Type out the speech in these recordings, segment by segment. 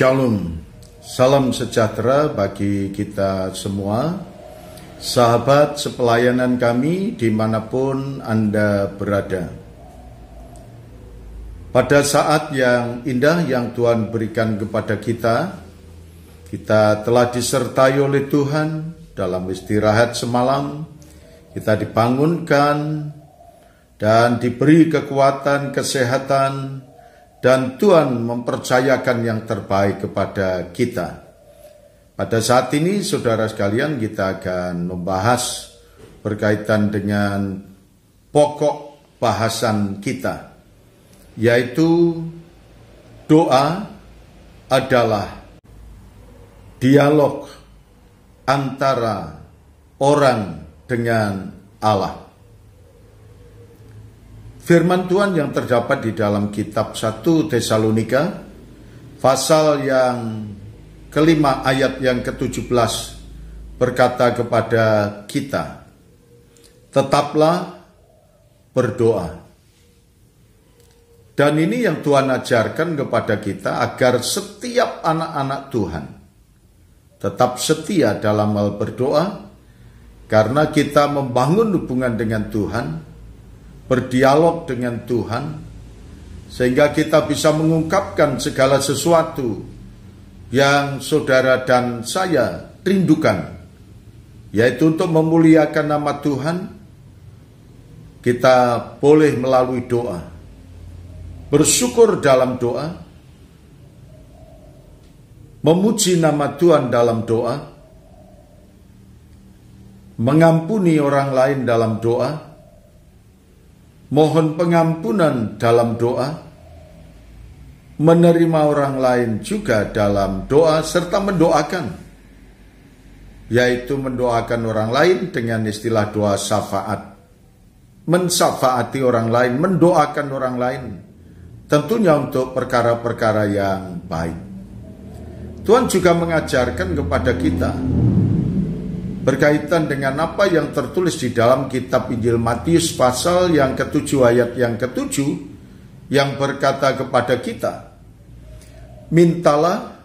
Shalom, salam sejahtera bagi kita semua, sahabat sepelayanan kami dimanapun Anda berada. Pada saat yang indah yang Tuhan berikan kepada kita, kita telah disertai oleh Tuhan dalam istirahat semalam, kita dibangunkan dan diberi kekuatan, kesehatan, dan Tuhan mempercayakan yang terbaik kepada kita. Pada saat ini, saudara sekalian, kita akan membahas berkaitan dengan pokok bahasan kita, yaitu doa adalah dialog antara orang dengan Allah. Firman Tuhan yang terdapat di dalam kitab 1 Tesalonika pasal yang kelima ayat yang ke-17 berkata kepada kita, tetaplah berdoa. Dan ini yang Tuhan ajarkan kepada kita agar setiap anak-anak Tuhan tetap setia dalam hal berdoa, karena kita membangun hubungan dengan Tuhan berdialog dengan Tuhan, sehingga kita bisa mengungkapkan segala sesuatu yang saudara dan saya rindukan, yaitu untuk memuliakan nama Tuhan. Kita boleh melalui doa, bersyukur dalam doa, memuji nama Tuhan dalam doa, mengampuni orang lain dalam doa mohon pengampunan dalam doa, menerima orang lain juga dalam doa, serta mendoakan, yaitu mendoakan orang lain dengan istilah doa syafaat, mensafaati orang lain, mendoakan orang lain, tentunya untuk perkara-perkara yang baik. Tuhan juga mengajarkan kepada kita berkaitan dengan apa yang tertulis di dalam kitab Injil Matius pasal yang ketujuh ayat yang ketujuh yang berkata kepada kita, Mintalah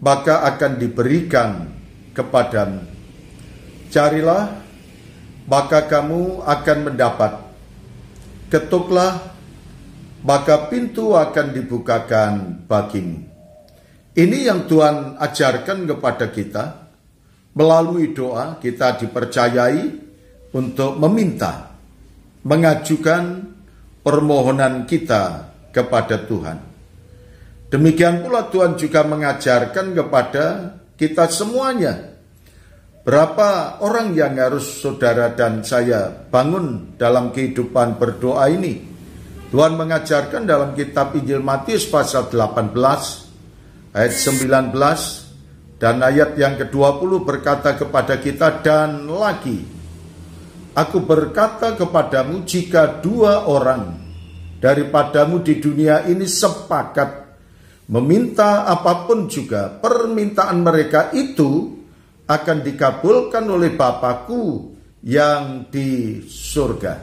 maka akan diberikan kepadamu. Carilah maka kamu akan mendapat. Ketuklah maka pintu akan dibukakan bagimu. Ini yang Tuhan ajarkan kepada kita Melalui doa kita dipercayai untuk meminta, mengajukan permohonan kita kepada Tuhan. Demikian pula Tuhan juga mengajarkan kepada kita semuanya berapa orang yang harus saudara dan saya bangun dalam kehidupan berdoa ini. Tuhan mengajarkan dalam kitab Injil Matius pasal 18 ayat 19 dan ayat yang ke-20 berkata kepada kita dan lagi Aku berkata kepadamu jika dua orang daripadamu di dunia ini sepakat meminta apapun juga permintaan mereka itu akan dikabulkan oleh Bapakku yang di surga.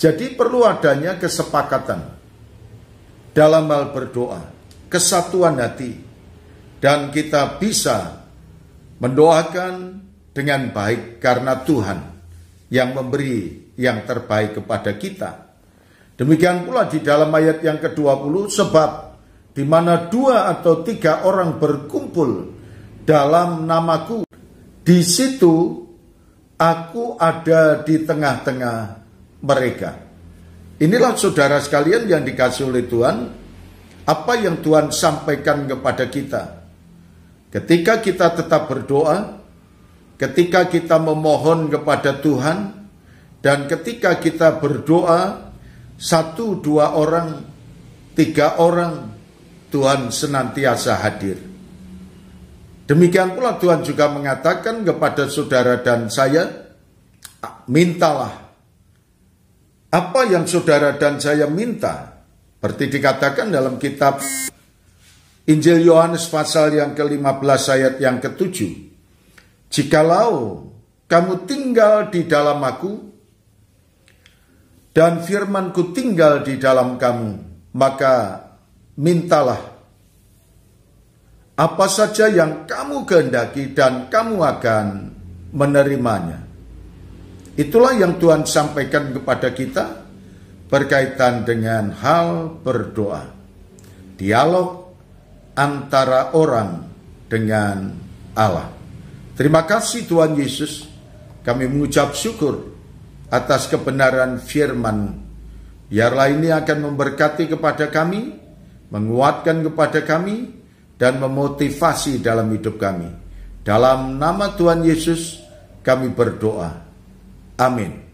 Jadi perlu adanya kesepakatan dalam hal berdoa, kesatuan hati, dan kita bisa mendoakan dengan baik karena Tuhan yang memberi yang terbaik kepada kita. Demikian pula di dalam ayat yang ke-20 sebab di mana dua atau tiga orang berkumpul dalam namaku di situ aku ada di tengah-tengah mereka. Inilah saudara sekalian yang dikasih oleh Tuhan apa yang Tuhan sampaikan kepada kita Ketika kita tetap berdoa, ketika kita memohon kepada Tuhan, dan ketika kita berdoa, satu dua orang, tiga orang, Tuhan senantiasa hadir. Demikian pula Tuhan juga mengatakan kepada saudara dan saya, mintalah. Apa yang saudara dan saya minta, seperti dikatakan dalam kitab Injil Yohanes pasal yang ke-15 ayat yang ke-7. Jikalau kamu tinggal di dalam aku dan firmanku tinggal di dalam kamu, maka mintalah apa saja yang kamu kehendaki dan kamu akan menerimanya. Itulah yang Tuhan sampaikan kepada kita berkaitan dengan hal berdoa. Dialog antara orang dengan Allah. Terima kasih Tuhan Yesus, kami mengucap syukur atas kebenaran firman Biarlah ini akan memberkati kepada kami, menguatkan kepada kami, dan memotivasi dalam hidup kami. Dalam nama Tuhan Yesus, kami berdoa. Amin.